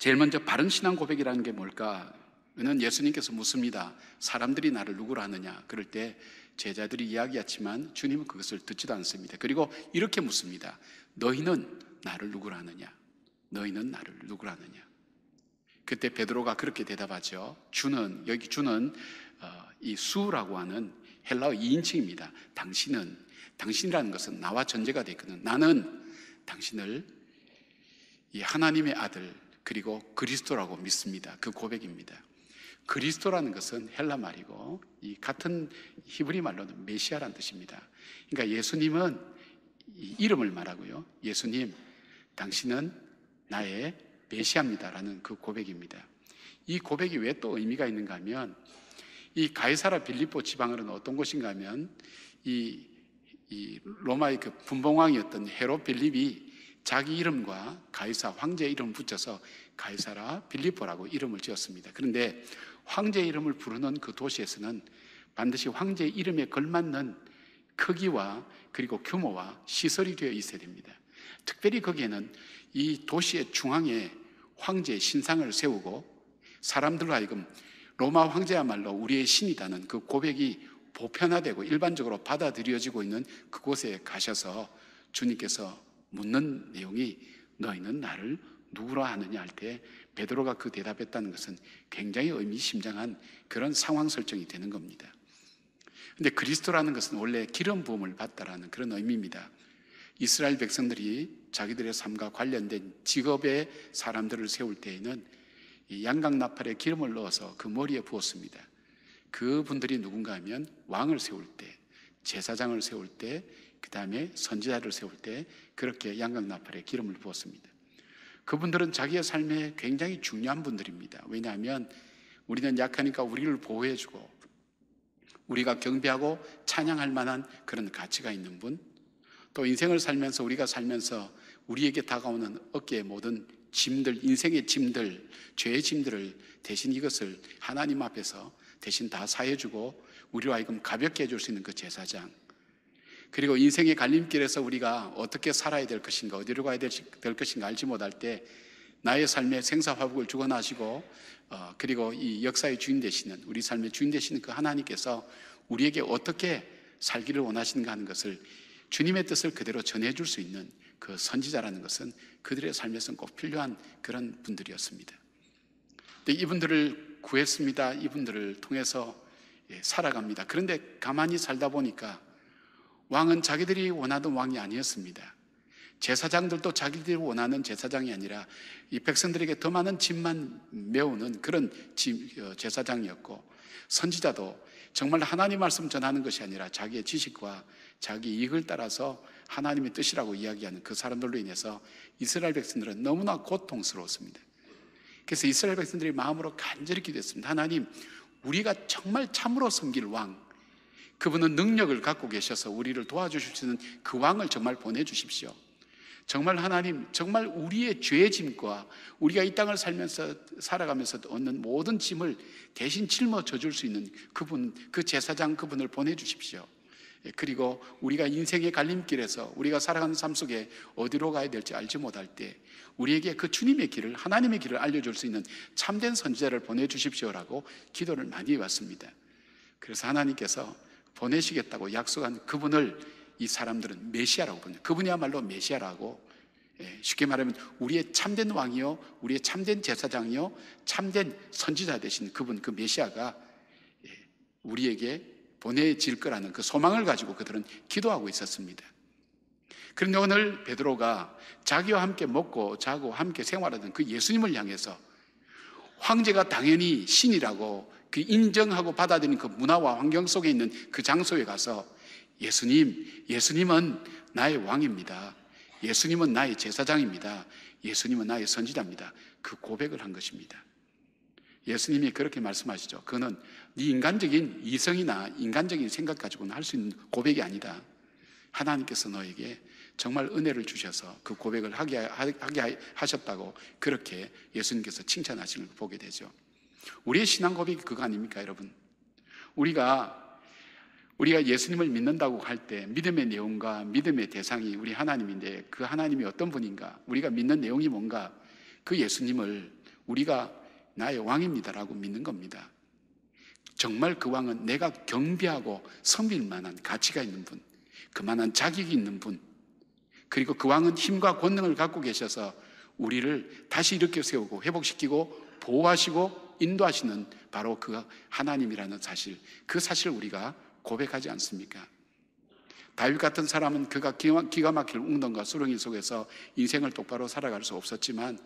제일 먼저 바른 신앙 고백이라는 게 뭘까? 는 예수님께서 묻습니다. 사람들이 나를 누구라 하느냐? 그럴 때 제자들이 이야기했지만 주님은 그것을 듣지도 않습니다. 그리고 이렇게 묻습니다. 너희는 나를 누구라느냐? 너희는 나를 누구라느냐? 그때 베드로가 그렇게 대답하죠. 주는 여기 주는 어, 이 수라고 하는 헬라어 2인칭입니다. 당신은 당신이라는 것은 나와 전제가 되거든. 나는 당신을 이 하나님의 아들 그리고 그리스도라고 믿습니다. 그 고백입니다. 그리스도라는 것은 헬라 말이고 이 같은 히브리 말로는 메시아란 뜻입니다. 그러니까 예수님은 이름을 말하고요. 예수님, 당신은 나의 메시아입니다라는 그 고백입니다. 이 고백이 왜 또 의미가 있는가 하면 이 가이사라 빌립보 지방은 어떤 곳인가 하면 이, 이 로마의 그 분봉왕이었던 헤로 빌립이 자기 이름과 가이사 황제 이름 붙여서 가이사라 빌립보라고 이름을 지었습니다. 그런데 황제 이름을 부르는 그 도시에서는 반드시 황제 이름에 걸맞는 크기와 그리고 규모와 시설이 되어 있어야 됩니다. 특별히 거기에는 이 도시의 중앙에 황제의 신상을 세우고 사람들로 하여금 로마 황제야말로 우리의 신이다는 그 고백이 보편화되고 일반적으로 받아들여지고 있는 그곳에 가셔서 주님께서 묻는 내용이 너희는 나를 누구라 하느냐 할 때 베드로가 그 대답했다는 것은 굉장히 의미심장한 그런 상황 설정이 되는 겁니다. 근데 그리스도라는 것은 원래 기름 부음을 받다라는 그런 의미입니다. 이스라엘 백성들이 자기들의 삶과 관련된 직업의 사람들을 세울 때에는 양강 나팔에 기름을 넣어서 그 머리에 부었습니다. 그분들이 누군가 하면 왕을 세울 때, 제사장을 세울 때, 그 다음에 선지자를 세울 때 그렇게 양강 나팔에 기름을 부었습니다. 그분들은 자기의 삶에 굉장히 중요한 분들입니다. 왜냐하면 우리는 약하니까 우리를 보호해주고 우리가 경배하고 찬양할 만한 그런 가치가 있는 분, 또 인생을 살면서 우리가 살면서 우리에게 다가오는 어깨의 모든 짐들, 인생의 짐들, 죄의 짐들을 대신 이것을 하나님 앞에서 대신 다 사해주고 우리와 하여금 가볍게 해 줄 수 있는 그 제사장. 그리고 인생의 갈림길에서 우리가 어떻게 살아야 될 것인가, 어디로 가야 될 것인가 알지 못할 때 나의 삶에 생사화복을 주관하시고 어, 그리고 이 역사의 주인 되시는 우리 삶의 주인 되시는 그 하나님께서 우리에게 어떻게 살기를 원하시는가 하는 것을 주님의 뜻을 그대로 전해줄 수 있는 그 선지자라는 것은 그들의 삶에서 꼭 필요한 그런 분들이었습니다. 이분들을 구했습니다. 이분들을 통해서 예, 살아갑니다. 그런데 가만히 살다 보니까 왕은 자기들이 원하던 왕이 아니었습니다. 제사장들도 자기들이 원하는 제사장이 아니라 이 백성들에게 더 많은 짐만 메우는 그런 어, 제사장이었고 선지자도 정말 하나님 말씀 전하는 것이 아니라 자기의 지식과 자기 이익을 따라서 하나님의 뜻이라고 이야기하는 그 사람들로 인해서 이스라엘 백성들은 너무나 고통스러웠습니다. 그래서 이스라엘 백성들이 마음으로 간절히 기도했습니다. 하나님, 우리가 정말 참으로 섬길 왕, 그분은 능력을 갖고 계셔서 우리를 도와주실 수 있는 그 왕을 정말 보내주십시오. 정말 하나님, 정말 우리의 죄 짐과 우리가 이 땅을 살면서 살아가면서 얻는 모든 짐을 대신 짊어져 줄 수 있는 그분, 그 제사장 그분을 보내주십시오. 예, 그리고 우리가 인생의 갈림길에서 우리가 살아가는 삶 속에 어디로 가야 될지 알지 못할 때 우리에게 그 주님의 길을 하나님의 길을 알려줄 수 있는 참된 선지자를 보내주십시오라고 기도를 많이 해왔습니다. 그래서 하나님께서 보내시겠다고 약속한 그분을 이 사람들은 메시아라고 부릅니다. 그분이야말로 메시아라고 예, 쉽게 말하면 우리의 참된 왕이요, 우리의 참된 제사장이요, 참된 선지자 되신 그분 그 메시아가 예, 우리에게 보내질 거라는 그 소망을 가지고 그들은 기도하고 있었습니다. 그런데 오늘 베드로가 자기와 함께 먹고 자고 함께 생활하던 그 예수님을 향해서 황제가 당연히 신이라고 그 인정하고 받아들이는그 문화와 환경 속에 있는 그 장소에 가서 예수님, 예수님은 나의 왕입니다. 예수님은 나의 제사장입니다. 예수님은 나의 선지자입니다. 그 고백을 한 것입니다. 예수님이 그렇게 말씀하시죠. 그는 네 인간적인 이성이나 인간적인 생각 가지고는 할 수 있는 고백이 아니다. 하나님께서 너에게 정말 은혜를 주셔서 그 고백을 하게, 하게 하셨다고 그렇게 예수님께서 칭찬하시는 걸 보게 되죠. 우리의 신앙 고백이 그거 아닙니까, 여러분? 우리가 우리가 예수님을 믿는다고 할 때 믿음의 내용과 믿음의 대상이 우리 하나님인데 그 하나님이 어떤 분인가, 우리가 믿는 내용이 뭔가 그 예수님을 우리가 나의 왕입니다라고 믿는 겁니다. 정말 그 왕은 내가 경비하고 섬길 만한 가치가 있는 분, 그만한 자격이 있는 분, 그리고 그 왕은 힘과 권능을 갖고 계셔서 우리를 다시 일으켜 세우고 회복시키고 보호하시고 인도하시는 바로 그 하나님이라는 사실, 그사실 우리가 고백하지 않습니까? 다윗 같은 사람은 그가 기가 막힐 웅덩과 수렁이 속에서 인생을 똑바로 살아갈 수 없었지만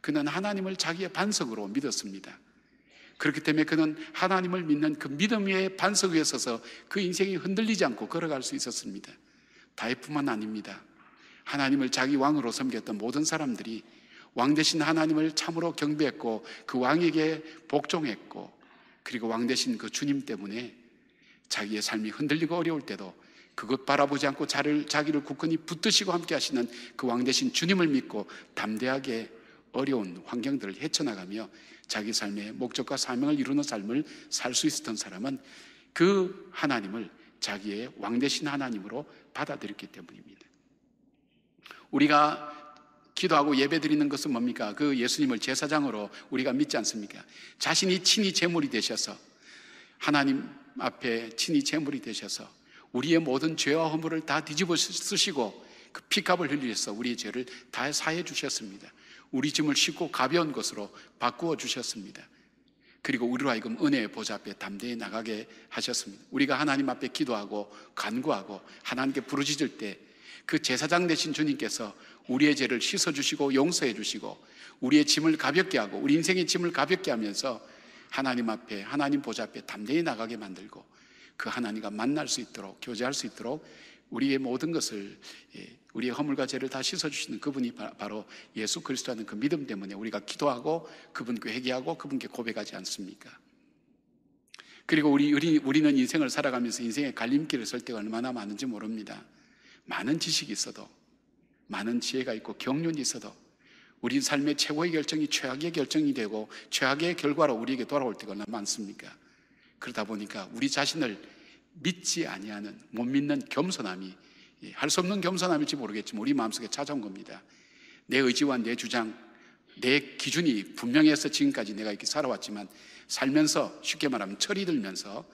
그는 하나님을 자기의 반석으로 믿었습니다. 그렇기 때문에 그는 하나님을 믿는 그 믿음 위에 반석 위에 서서 그 인생이 흔들리지 않고 걸어갈 수 있었습니다. 다윗뿐만 아닙니다. 하나님을 자기 왕으로 섬겼던 모든 사람들이 왕 대신 하나님을 참으로 경배했고 그 왕에게 복종했고 그리고 왕 대신 그 주님 때문에 자기의 삶이 흔들리고 어려울 때도 그것 바라보지 않고 자를, 자기를 굳건히 붙드시고 함께 하시는 그왕 대신 주님을 믿고 담대하게 어려운 환경들을 헤쳐나가며 자기 삶의 목적과 사명을 이루는 삶을 살 수 있었던 사람은 그 하나님을 자기의 왕 대신 하나님으로 받아들였기 때문입니다. 우리가 기도하고 예배 드리는 것은 뭡니까? 그 예수님을 제사장으로 우리가 믿지 않습니까? 자신이 친히 제물이 되셔서 하나님 앞에 친히 재물이 되셔서 우리의 모든 죄와 허물을 다 뒤집어 쓰시고 그 피값을 흘리셔서 우리의 죄를 다 사해 주셨습니다. 우리 짐을 쉽고 가벼운 것으로 바꾸어 주셨습니다. 그리고 우리로 하여금 은혜의 보좌 앞에 담대히 나가게 하셨습니다. 우리가 하나님 앞에 기도하고 간구하고 하나님께 부르짖을 때 그 제사장 되신 주님께서 우리의 죄를 씻어 주시고 용서해 주시고 우리의 짐을 가볍게 하고 우리 인생의 짐을 가볍게 하면서 하나님 앞에 하나님 보좌 앞에 담대히 나가게 만들고 그 하나님과 만날 수 있도록 교제할 수 있도록 우리의 모든 것을 예, 우리의 허물과 죄를 다 씻어주시는 그분이 바로 예수 그리스도라는 그 믿음 때문에 우리가 기도하고 그분께 회개하고 그분께 고백하지 않습니까? 그리고 우리, 우리, 우리는 인생을 살아가면서 인생의 갈림길을 설 때가 얼마나 많은지 모릅니다. 많은 지식이 있어도, 많은 지혜가 있고 경륜이 있어도 우리 삶의 최고의 결정이 최악의 결정이 되고 최악의 결과로 우리에게 돌아올 때가 얼마나 많습니까? 그러다 보니까 우리 자신을 믿지 아니하는 못 믿는 겸손함이 예, 할수 없는 겸손함일지 모르겠지만 우리 마음속에 찾아온 겁니다. 내 의지와 내 주장, 내 기준이 분명해서 지금까지 내가 이렇게 살아왔지만 살면서 쉽게 말하면 철이 들면서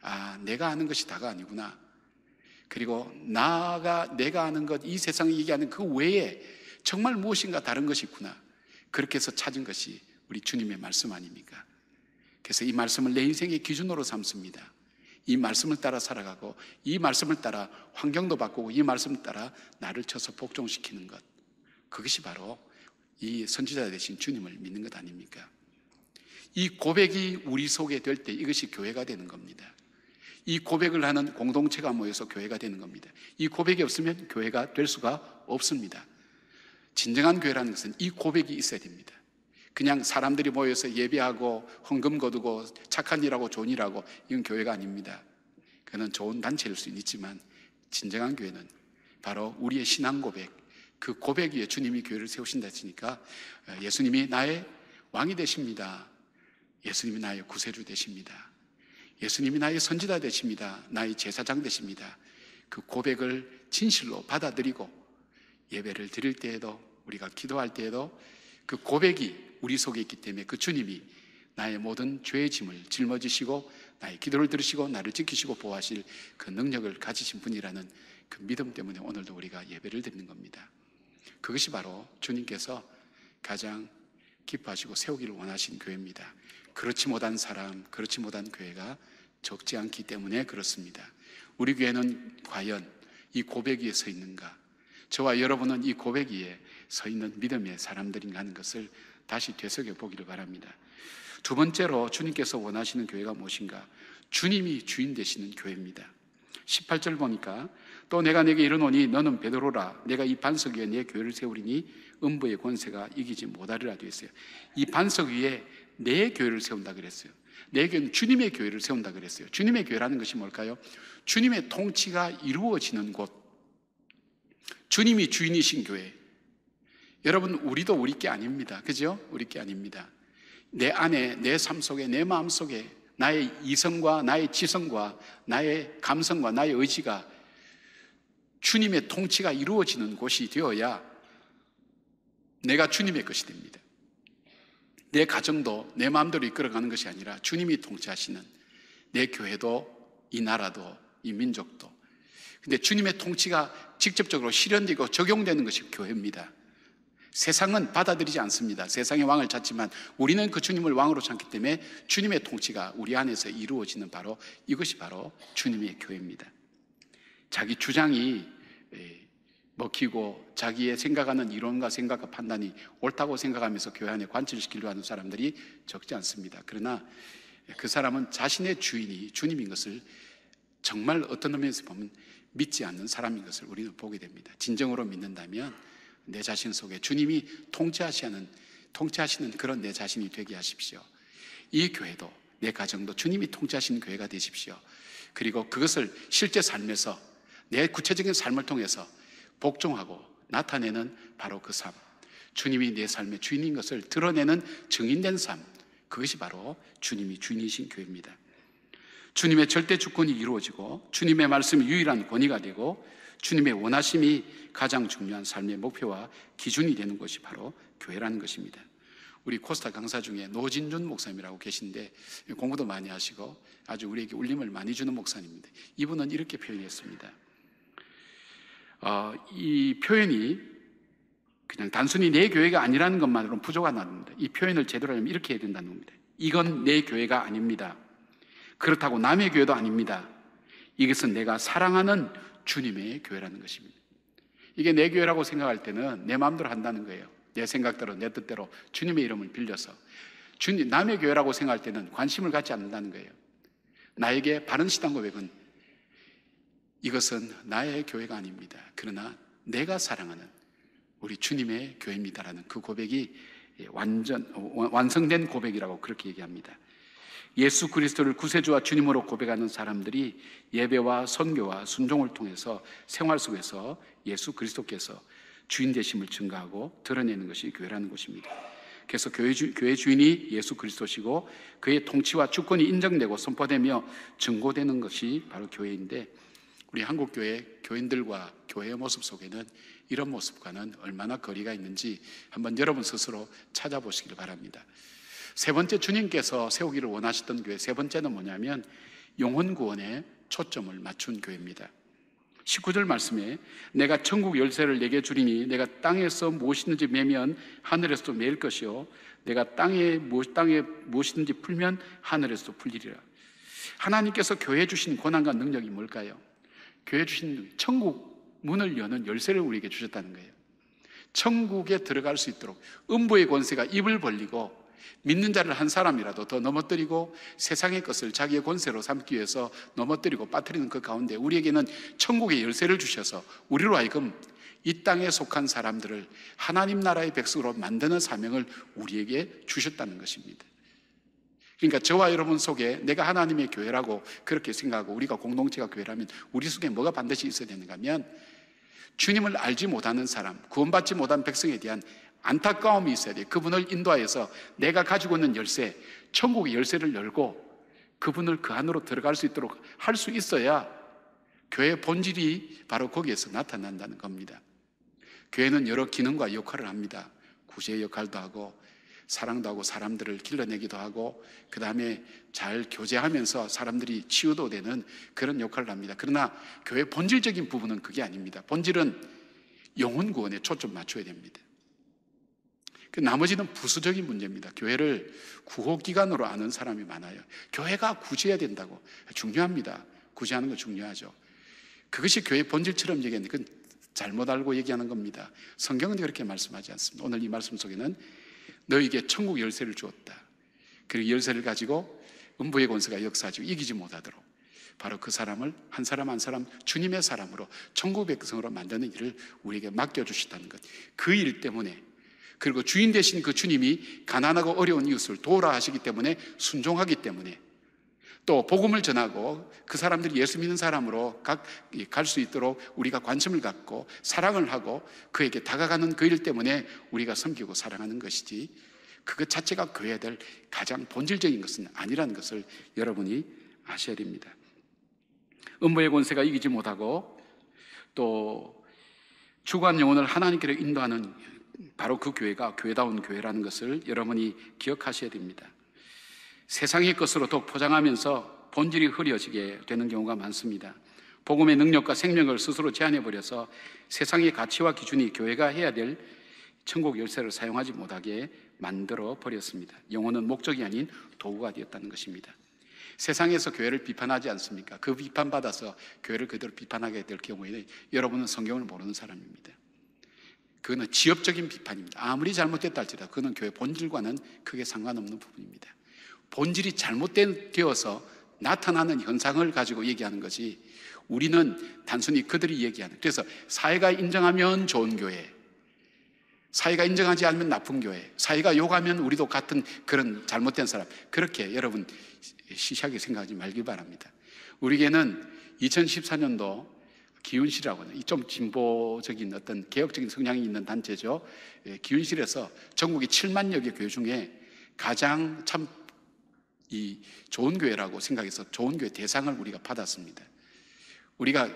아 내가 아는 것이 다가 아니구나. 그리고 나가 내가 아는 것 이 세상이 얘기하는 그 외에 정말 무엇인가 다른 것이 있구나. 그렇게 해서 찾은 것이 우리 주님의 말씀 아닙니까? 그래서 이 말씀을 내 인생의 기준으로 삼습니다. 이 말씀을 따라 살아가고, 이 말씀을 따라 환경도 바꾸고, 이 말씀을 따라 나를 쳐서 복종시키는 것. 그것이 바로 이 선지자 되신 주님을 믿는 것 아닙니까? 이 고백이 우리 속에 될 때 이것이 교회가 되는 겁니다. 이 고백을 하는 공동체가 모여서 교회가 되는 겁니다. 이 고백이 없으면 교회가 될 수가 없습니다. 진정한 교회라는 것은 이 고백이 있어야 됩니다. 그냥 사람들이 모여서 예배하고 헌금 거두고 착한 일하고 좋은 일하고 이건 교회가 아닙니다. 그는 좋은 단체일 수는 있지만 진정한 교회는 바로 우리의 신앙 고백, 그 고백 위에 주님이 교회를 세우신다 했니까 어, 예수님이 나의 왕이 되십니다. 예수님이 나의 구세주 되십니다. 예수님이 나의 선지자 되십니다. 나의 제사장 되십니다. 그 고백을 진실로 받아들이고 예배를 드릴 때에도 우리가 기도할 때에도 그 고백이 우리 속에 있기 때문에 그 주님이 나의 모든 죄의 짐을 짊어지시고 나의 기도를 들으시고 나를 지키시고 보호하실 그 능력을 가지신 분이라는 그 믿음 때문에 오늘도 우리가 예배를 드리는 겁니다. 그것이 바로 주님께서 가장 기뻐하시고 세우기를 원하신 교회입니다. 그렇지 못한 사람, 그렇지 못한 교회가 적지 않기 때문에 그렇습니다. 우리 교회는 과연 이 고백 위에 서 있는가? 저와 여러분은 이 고백 위에 서 있는 믿음의 사람들인가 는 것을 다시 되새겨 보기를 바랍니다. 두 번째로 주님께서 원하시는 교회가 무엇인가? 주님이 주인 되시는 교회입니다. 18절 보니까 또 내가 내게 이르노니 너는 베드로라 내가 이 반석 위에 내 교회를 세우리니 음부의 권세가 이기지 못하리라 되었어요. 이 반석 위에 내 교회를 세운다 그랬어요. 내 교회는 주님의 교회를 세운다 그랬어요. 주님의 교회라는 것이 뭘까요? 주님의 통치가 이루어지는 곳, 주님이 주인이신 교회. 여러분, 우리도 우리 게 아닙니다. 그죠? 우리 게 아닙니다. 내 안에, 내 삶 속에, 내 마음 속에 나의 이성과 나의 지성과 나의 감성과 나의 의지가 주님의 통치가 이루어지는 곳이 되어야 내가 주님의 것이 됩니다. 내 가정도 내 마음대로 이끌어가는 것이 아니라 주님이 통치하시는 내 교회도 이 나라도 이 민족도 근데 주님의 통치가 직접적으로 실현되고 적용되는 것이 교회입니다. 세상은 받아들이지 않습니다. 세상의 왕을 찾지만 우리는 그 주님을 왕으로 찾기 때문에 주님의 통치가 우리 안에서 이루어지는 바로 이것이 바로 주님의 교회입니다. 자기 주장이 예, 먹히고 자기의 생각하는 이론과 생각과 판단이 옳다고 생각하면서 교회 안에 관철시키려 하는 사람들이 적지 않습니다. 그러나 그 사람은 자신의 주인이 주님인 것을 정말 어떤 의미에서 보면 믿지 않는 사람인 것을 우리는 보게 됩니다. 진정으로 믿는다면 내 자신 속에 주님이 통치하시는 통치하시는 그런 내 자신이 되게 하십시오. 이 교회도 내 가정도 주님이 통치하시는 교회가 되십시오. 그리고 그것을 실제 삶에서 내 구체적인 삶을 통해서 복종하고 나타내는 바로 그 삶. 주님이 내 삶의 주인인 것을 드러내는 증인된 삶. 그것이 바로 주님이 주인이신 교회입니다. 주님의 절대 주권이 이루어지고 주님의 말씀이 유일한 권위가 되고 주님의 원하심이 가장 중요한 삶의 목표와 기준이 되는 것이 바로 교회라는 것입니다. 우리 코스타 강사 중에 노진준 목사님이라고 계신데 공부도 많이 하시고 아주 우리에게 울림을 많이 주는 목사님인데 이분은 이렇게 표현했습니다. 어, 이 표현이 그냥 단순히 내 교회가 아니라는 것만으로는 부족하다는 겁니다. 이 표현을 제대로 하면 이렇게 해야 된다는 겁니다. 이건 내 교회가 아닙니다. 그렇다고 남의 교회도 아닙니다. 이것은 내가 사랑하는 주님의 교회라는 것입니다. 이게 내 교회라고 생각할 때는 내 마음대로 한다는 거예요. 내 생각대로, 내 뜻대로 주님의 이름을 빌려서. 주님, 남의 교회라고 생각할 때는 관심을 갖지 않는다는 거예요. 나에게 바른 시당과 외은 이것은 나의 교회가 아닙니다. 그러나 내가 사랑하는 우리 주님의 교회입니다라는 그 고백이 완전, 완성된 고백이라고 그렇게 얘기합니다. 예수 그리스도를 구세주와 주님으로 고백하는 사람들이 예배와 선교와 순종을 통해서 생활 속에서 예수 그리스도께서 주인 되심을 증가하고 드러내는 것이 교회라는 것입니다. 그래서 교회, 주, 교회 주인이 예수 그리스도시고 그의 통치와 주권이 인정되고 선포되며 증거되는 것이 바로 교회인데 우리 한국 교회 교인들과 교회의 모습 속에는 이런 모습과는 얼마나 거리가 있는지 한번 여러분 스스로 찾아보시길 바랍니다. 세 번째 주님께서 세우기를 원하셨던 교회 세 번째는 뭐냐면 영혼 구원에 초점을 맞춘 교회입니다. 19절 말씀에 내가 천국 열쇠를 내게 주리니 내가 땅에서 무엇이든지 매면 하늘에서도 매일 것이요 내가 땅에 땅에 무엇이든지 풀면 하늘에서도 풀리리라. 하나님께서 교회 주신 권한과 능력이 뭘까요? 교회 주신 천국 문을 여는 열쇠를 우리에게 주셨다는 거예요. 천국에 들어갈 수 있도록 음부의 권세가 입을 벌리고 믿는 자를 한 사람이라도 더 넘어뜨리고 세상의 것을 자기의 권세로 삼기 위해서 넘어뜨리고 빠뜨리는 그 가운데 우리에게는 천국의 열쇠를 주셔서 우리로 하여금 이 땅에 속한 사람들을 하나님 나라의 백성으로 만드는 사명을 우리에게 주셨다는 것입니다. 그러니까 저와 여러분 속에 내가 하나님의 교회라고 그렇게 생각하고 우리가 공동체가 교회라면 우리 속에 뭐가 반드시 있어야 되는가 하면 주님을 알지 못하는 사람, 구원받지 못한 백성에 대한 안타까움이 있어야 돼요. 그분을 인도하여서 내가 가지고 있는 열쇠, 천국의 열쇠를 열고 그분을 그 안으로 들어갈 수 있도록 할 수 있어야 교회의 본질이 바로 거기에서 나타난다는 겁니다. 교회는 여러 기능과 역할을 합니다. 구제 역할도 하고 사랑도 하고 사람들을 길러내기도 하고 그 다음에 잘 교제하면서 사람들이 치유도 되는 그런 역할을 합니다. 그러나 교회 본질적인 부분은 그게 아닙니다. 본질은 영혼 구원에 초점 맞춰야 됩니다. 그 나머지는 부수적인 문제입니다. 교회를 구호기관으로 아는 사람이 많아요. 교회가 구제해야 된다고. 중요합니다. 구제하는 거 중요하죠. 그것이 교회 본질처럼 얘기하는데 그건 잘못 알고 얘기하는 겁니다. 성경은 그렇게 말씀하지 않습니다. 오늘 이 말씀 속에는 너에게 천국 열쇠를 주었다. 그리고 열쇠를 가지고 음부의 권세가 역사하지 이기지 못하도록 바로 그 사람을 한 사람 한 사람 주님의 사람으로 천국 백성으로 만드는 일을 우리에게 맡겨주셨다는 것. 그 일 때문에 그리고 주인 되신 그 주님이 가난하고 어려운 이웃을 도우라 하시기 때문에 순종하기 때문에 또 복음을 전하고 그 사람들이 예수 믿는 사람으로 갈 수 있도록 우리가 관심을 갖고 사랑을 하고 그에게 다가가는 그 일 때문에 우리가 섬기고 사랑하는 것이지 그것 자체가 교회에 될 가장 본질적인 것은 아니라는 것을 여러분이 아셔야 됩니다. 음부의 권세가 이기지 못하고 또 주관 영혼을 하나님께로 인도하는 바로 그 교회가 교회다운 교회라는 것을 여러분이 기억하셔야 됩니다. 세상의 것으로 더 포장하면서 본질이 흐려지게 되는 경우가 많습니다. 복음의 능력과 생명을 스스로 제한해버려서 세상의 가치와 기준이 교회가 해야 될 천국 열쇠를 사용하지 못하게 만들어 버렸습니다. 영혼은 목적이 아닌 도구가 되었다는 것입니다. 세상에서 교회를 비판하지 않습니까? 그 비판받아서 교회를 그대로 비판하게 될 경우에는 여러분은 성경을 모르는 사람입니다. 그거는 지엽적인 비판입니다. 아무리 잘못됐다 할지라도 그거는 교회 본질과는 크게 상관없는 부분입니다. 본질이 잘못되어서 나타나는 현상을 가지고 얘기하는 것이 우리는 단순히 그들이 얘기하는 그래서 사회가 인정하면 좋은 교회 사회가 인정하지 않으면 나쁜 교회 사회가 욕하면 우리도 같은 그런 잘못된 사람 그렇게 여러분 시시하게 생각하지 말길 바랍니다 우리에게는 2014년도 기운실이라고 하는 좀 진보적인 어떤 개혁적인 성향이 있는 단체죠. 예, 기운실에서 전국의 7만여 개 교회 중에 가장 참 이 좋은 교회라고 생각해서 좋은 교회 대상을 우리가 받았습니다. 우리가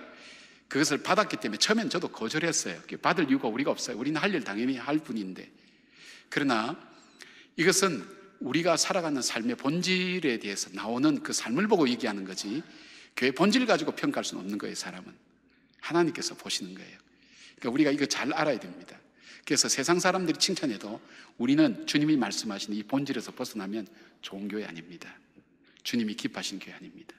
그것을 받았기 때문에 처음엔 저도 거절했어요. 받을 이유가 우리가 없어요. 우리는 할 일 당연히 할 뿐인데. 그러나 이것은 우리가 살아가는 삶의 본질에 대해서 나오는 그 삶을 보고 얘기하는 거지. 교회 본질 을 가지고 평가할 수는 없는 거예요, 사람은. 하나님께서 보시는 거예요. 그러니까 우리가 이거 잘 알아야 됩니다. 그래서 세상 사람들이 칭찬해도 우리는 주님이 말씀하신 이 본질에서 벗어나면 좋은 교회 아닙니다. 주님이 기뻐하신 교회 아닙니다.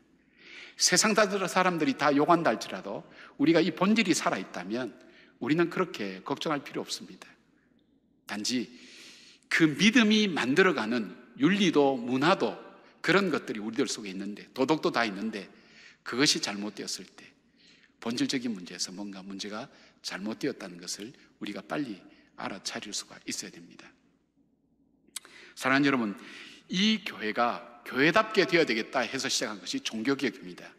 세상 사람들이 다 욕한다 할지라도 우리가 이 본질이 살아있다면 우리는 그렇게 걱정할 필요 없습니다. 단지 그 믿음이 만들어가는 윤리도 문화도 그런 것들이 우리들 속에 있는데 도덕도 다 있는데 그것이 잘못되었을 때 본질적인 문제에서 뭔가 문제가 잘못되었다는 것을 우리가 빨리 알아차릴 수가 있어야 됩니다. 사랑하는 여러분, 이 교회가 교회답게 되어야 되겠다 해서 시작한 것이 종교개혁입니다.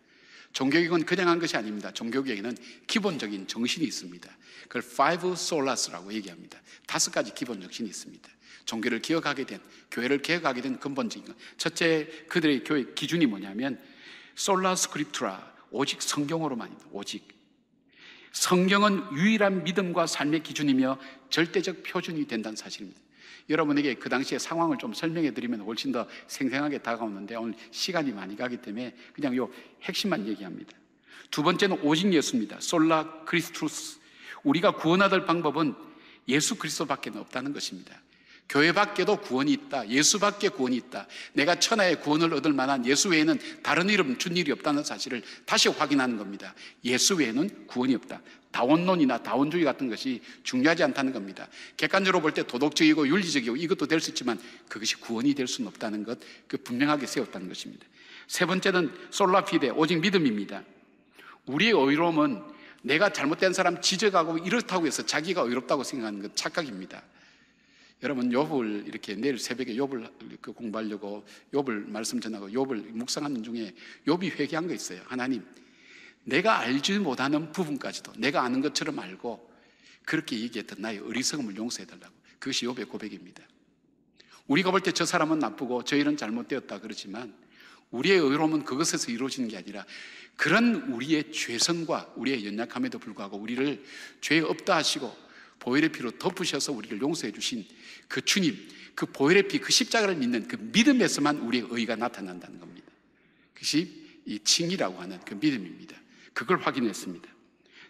종교개혁은 그냥 한 것이 아닙니다. 종교개혁에는 기본적인 정신이 있습니다. 그걸 five solas라고 얘기합니다. 다섯 가지 기본 정신이 있습니다. 종교를 기억하게 된, 교회를 개혁하게 된 근본적인 것. 첫째, 그들의 교회 기준이 뭐냐면 솔라 스크립투라 오직 성경으로만 있다. 오직. 성경은 유일한 믿음과 삶의 기준이며 절대적 표준이 된다는 사실입니다. 여러분에게 그 당시의 상황을 좀 설명해 드리면 훨씬 더 생생하게 다가오는데 오늘 시간이 많이 가기 때문에 그냥 요 핵심만 얘기합니다. 두 번째는 오직 예수입니다. 솔라 크리스투스. 우리가 구원받을 방법은 예수 그리스도밖에 없다는 것입니다. 교회 밖에도 구원이 있다. 예수 밖에 구원이 있다. 내가 천하의 구원을 얻을 만한 예수 외에는 다른 이름 준 일이 없다는 사실을 다시 확인하는 겁니다. 예수 외에는 구원이 없다. 다원론이나 다원주의 같은 것이 중요하지 않다는 겁니다. 객관적으로 볼 때 도덕적이고 윤리적이고 이것도 될 수 있지만 그것이 구원이 될 수는 없다는 것, 그 분명하게 세웠다는 것입니다. 세 번째는 솔라피데, 오직 믿음입니다. 우리의 의로움은 내가 잘못된 사람 지적하고 이렇다고 해서 자기가 의롭다고 생각하는 건 착각입니다. 여러분 욥을 이렇게 내일 새벽에 욥을 그 공부하려고 욥을 말씀 전하고 욥을 묵상하는 중에 욥이 회개한 거 있어요. 하나님, 내가 알지 못하는 부분까지도 내가 아는 것처럼 알고 그렇게 얘기했던 나의 어리석음을 용서해 달라고. 그것이 욥의 고백입니다. 우리가 볼 때 저 사람은 나쁘고 저 일은 잘못되었다 그러지만 우리의 의로움은 그것에서 이루어지는 게 아니라 그런 우리의 죄성과 우리의 연약함에도 불구하고 우리를 죄에 없다 하시고 보혈의 피로 덮으셔서 우리를 용서해 주신 그 주님, 그 보혈의 피, 그 십자가를 믿는 그 믿음에서만 우리의 의가 나타난다는 겁니다. 그것이 이 칭이라고 하는 그 믿음입니다. 그걸 확인했습니다.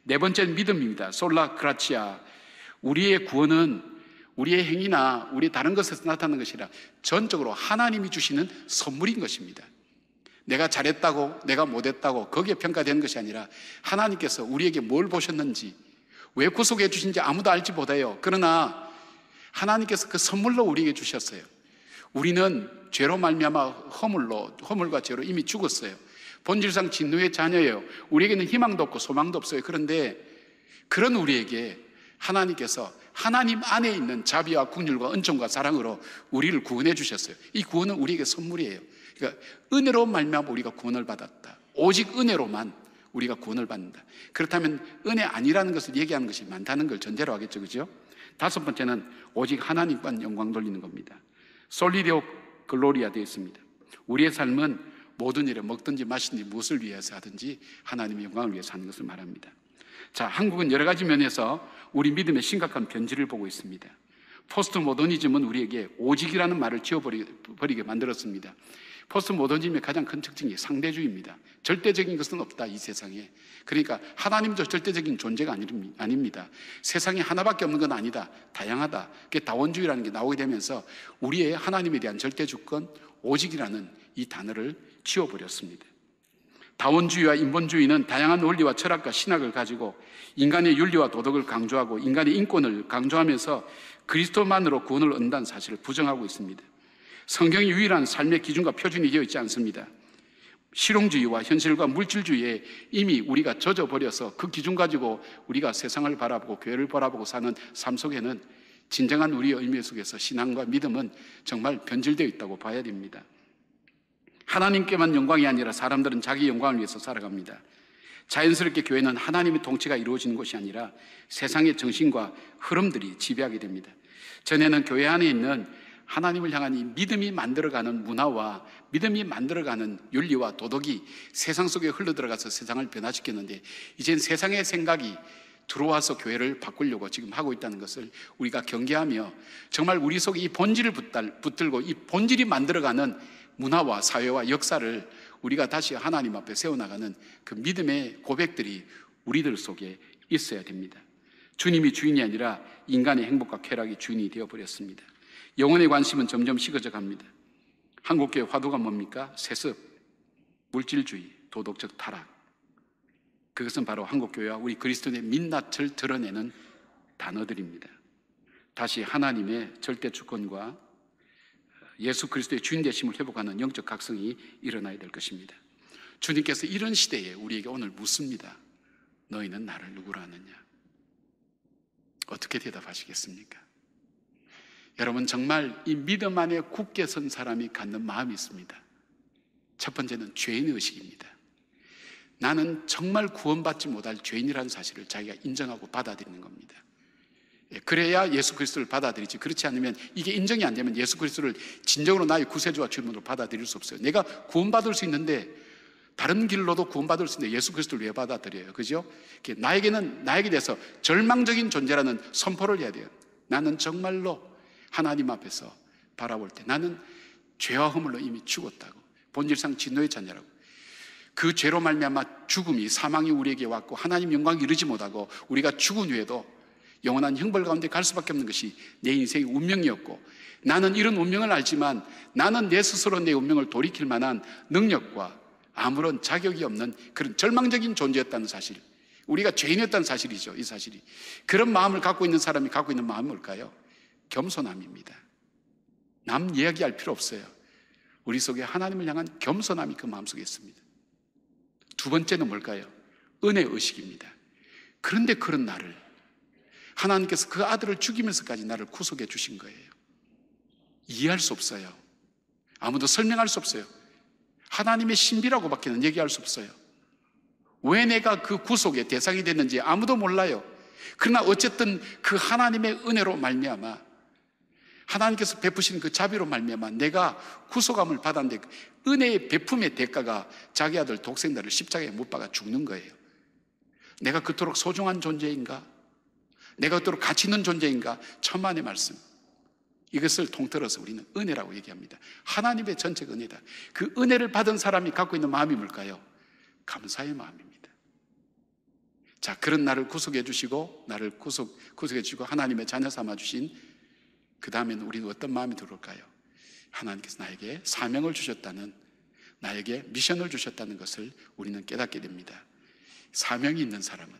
네 번째는 믿음입니다. 솔라 그라치아. 우리의 구원은 우리의 행위나 우리 다른 것에서 나타나는 것이라 전적으로 하나님이 주시는 선물인 것입니다. 내가 잘했다고, 내가 못했다고 거기에 평가되는 것이 아니라 하나님께서 우리에게 뭘 보셨는지 왜 구속해 주신지 아무도 알지 못해요. 그러나 하나님께서 그 선물로 우리에게 주셨어요. 우리는 죄로 말미암아 허물로 허물과 죄로 이미 죽었어요. 본질상 진노의 자녀예요. 우리에게는 희망도 없고 소망도 없어요. 그런데 그런 우리에게 하나님께서 하나님 안에 있는 자비와 국률과 은총과 사랑으로 우리를 구원해 주셨어요. 이 구원은 우리에게 선물이에요. 그러니까 은혜로 말미암아 우리가 구원을 받았다. 오직 은혜로만 우리가 구원을 받는다. 그렇다면 은혜 아니라는 것을 얘기하는 것이 많다는 걸 전제로 하겠죠. 그죠? 다섯 번째는 오직 하나님만 영광 돌리는 겁니다. 솔리데오 글로리아 되어 있습니다. 우리의 삶은 모든 일을 먹든지 마시든지 무엇을 위해서 하든지 하나님의 영광을 위해서 하는 것을 말합니다. 자, 한국은 여러 가지 면에서 우리 믿음의 심각한 변질을 보고 있습니다. 포스트 모더니즘은 우리에게 오직이라는 말을 지워버리게 만들었습니다. 포스트 모더니즘의 가장 큰 특징이 상대주의입니다. 절대적인 것은 없다, 이 세상에. 그러니까 하나님도 절대적인 존재가 아닙니다. 세상에 하나밖에 없는 건 아니다. 다양하다. 그게 다원주의라는 게 나오게 되면서 우리의 하나님에 대한 절대주권, 오직이라는 이 단어를 지워버렸습니다. 다원주의와 인본주의는 다양한 논리와 철학과 신학을 가지고 인간의 윤리와 도덕을 강조하고 인간의 인권을 강조하면서 그리스도만으로 구원을 얻는다는 사실을 부정하고 있습니다. 성경이 유일한 삶의 기준과 표준이 되어 있지 않습니다. 실용주의와 현실과 물질주의에 이미 우리가 젖어버려서 그 기준 가지고 우리가 세상을 바라보고 교회를 바라보고 사는 삶 속에는 진정한 우리의 의미 속에서 신앙과 믿음은 정말 변질되어 있다고 봐야 됩니다. 하나님께만 영광이 아니라 사람들은 자기 영광을 위해서 살아갑니다. 자연스럽게 교회는 하나님의 통치가 이루어지는 것이 아니라 세상의 정신과 흐름들이 지배하게 됩니다. 전에는 교회 안에 있는 하나님을 향한 이 믿음이 만들어가는 문화와 믿음이 만들어가는 윤리와 도덕이 세상 속에 흘러들어가서 세상을 변화시켰는데 이젠 세상의 생각이 들어와서 교회를 바꾸려고 지금 하고 있다는 것을 우리가 경계하며 정말 우리 속에 이 본질을 붙들고 이 본질이 만들어가는 문화와 사회와 역사를 우리가 다시 하나님 앞에 세워나가는 그 믿음의 고백들이 우리들 속에 있어야 됩니다. 주님이 주인이 아니라 인간의 행복과 쾌락이 주인이 되어버렸습니다. 영혼의 관심은 점점 식어져 갑니다. 한국교회 화두가 뭡니까? 세습, 물질주의, 도덕적 타락. 그것은 바로 한국교회와 우리 그리스도인의 민낯을 드러내는 단어들입니다. 다시 하나님의 절대 주권과 예수 그리스도의 주인 되심을 회복하는 영적 각성이 일어나야 될 것입니다. 주님께서 이런 시대에 우리에게 오늘 묻습니다. 너희는 나를 누구라 하느냐? 어떻게 대답하시겠습니까? 여러분 정말 이 믿음 안에 굳게 선 사람이 갖는 마음이 있습니다. 첫 번째는 죄인 의식입니다. 나는 정말 구원받지 못할 죄인이라는 사실을 자기가 인정하고 받아들이는 겁니다. 예, 그래야 예수 그리스도를 받아들이지. 그렇지 않으면 이게 인정이 안 되면 예수 그리스도를 진정으로 나의 구세주와 주님으로 받아들일 수 없어요. 내가 구원받을 수 있는데 다른 길로도 구원받을 수 있는데 예수 그리스도를 왜 받아들여요? 그죠? 나에게는 나에게 대해서 절망적인 존재라는 선포를 해야 돼요. 나는 정말로 하나님 앞에서 바라볼 때 나는 죄와 허물로 이미 죽었다고 본질상 진노의 자녀라고 그 죄로 말미암아 죽음이 사망이 우리에게 왔고 하나님 영광이 이르지 못하고 우리가 죽은 후에도 영원한 형벌 가운데 갈 수밖에 없는 것이 내 인생의 운명이었고 나는 이런 운명을 알지만 나는 내 스스로 내 운명을 돌이킬 만한 능력과 아무런 자격이 없는 그런 절망적인 존재였다는 사실 우리가 죄인이었다는 사실이죠 이 사실이 그런 마음을 갖고 있는 사람이 갖고 있는 마음이 뭘까요? 겸손함입니다. 남 이야기할 필요 없어요. 우리 속에 하나님을 향한 겸손함이 그 마음속에 있습니다. 두 번째는 뭘까요? 은혜 의식입니다. 그런데 그런 나를 하나님께서 그 아들을 죽이면서까지 나를 구속해 주신 거예요. 이해할 수 없어요. 아무도 설명할 수 없어요. 하나님의 신비라고밖에는 얘기할 수 없어요. 왜 내가 그 구속의 대상이 됐는지 아무도 몰라요. 그러나 어쨌든 그 하나님의 은혜로 말미암아 하나님께서 베푸신 그 자비로 말미암아 내가 구속함을 받았는데 은혜의 베품의 대가가 자기 아들 독생자를 십자가에 못 박아 죽는 거예요. 내가 그토록 소중한 존재인가? 내가 그토록 가치 있는 존재인가? 천만의 말씀. 이것을 통틀어서 우리는 은혜라고 얘기합니다. 하나님의 전적 은혜다. 그 은혜를 받은 사람이 갖고 있는 마음이 뭘까요? 감사의 마음입니다. 자, 그런 나를 구속해 주시고, 나를 구속, 구속해 주시고, 하나님의 자녀 삼아 주신 그 다음에는 우리는 어떤 마음이 들어올까요? 하나님께서 나에게 사명을 주셨다는, 나에게 미션을 주셨다는 것을 우리는 깨닫게 됩니다. 사명이 있는 사람은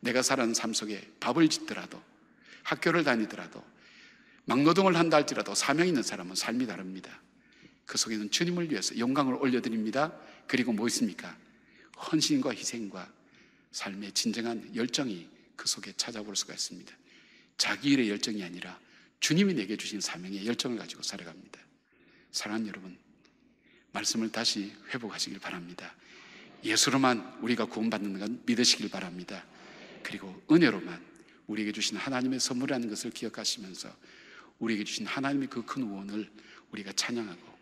내가 살아는삶 속에 밥을 짓더라도, 학교를 다니더라도, 막노동을 한다 할지라도 사명 이 있는 사람은 삶이 다릅니다. 그 속에는 주님을 위해서 영광을 올려드립니다. 그리고 뭐 있습니까? 헌신과 희생과 삶의 진정한 열정이 그 속에 찾아볼 수가 있습니다. 자기 일의 열정이 아니라 주님이 내게 주신 사명의 열정을 가지고 살아갑니다. 사랑하는 여러분, 말씀을 다시 회복하시길 바랍니다. 예수로만 우리가 구원받는 건 믿으시길 바랍니다. 그리고 은혜로만 우리에게 주신 하나님의 선물이라는 것을 기억하시면서 우리에게 주신 하나님의 그 큰 우원을 우리가 찬양하고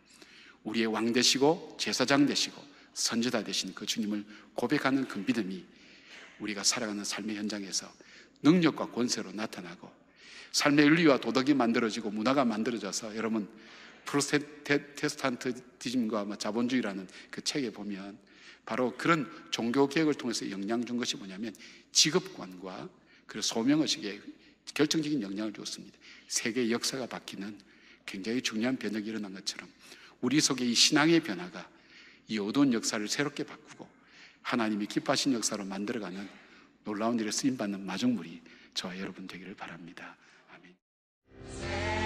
우리의 왕 되시고 제사장 되시고 선지자 되신 그 주님을 고백하는 그 믿음이 우리가 살아가는 삶의 현장에서 능력과 권세로 나타나고 삶의 윤리와 도덕이 만들어지고 문화가 만들어져서 여러분 프로테스탄트디즘과 뭐 자본주의라는 그 책에 보면 바로 그런 종교 개혁을 통해서 영향 준 것이 뭐냐면 직업관과 그 소명의식에 결정적인 영향을 줬습니다. 세계 역사가 바뀌는 굉장히 중요한 변혁이 일어난 것처럼 우리 속에 이 신앙의 변화가 이 어두운 역사를 새롭게 바꾸고 하나님이 기뻐하신 역사로 만들어가는 놀라운 일에 쓰임받는 마중물이 저와 여러분 되기를 바랍니다. Stand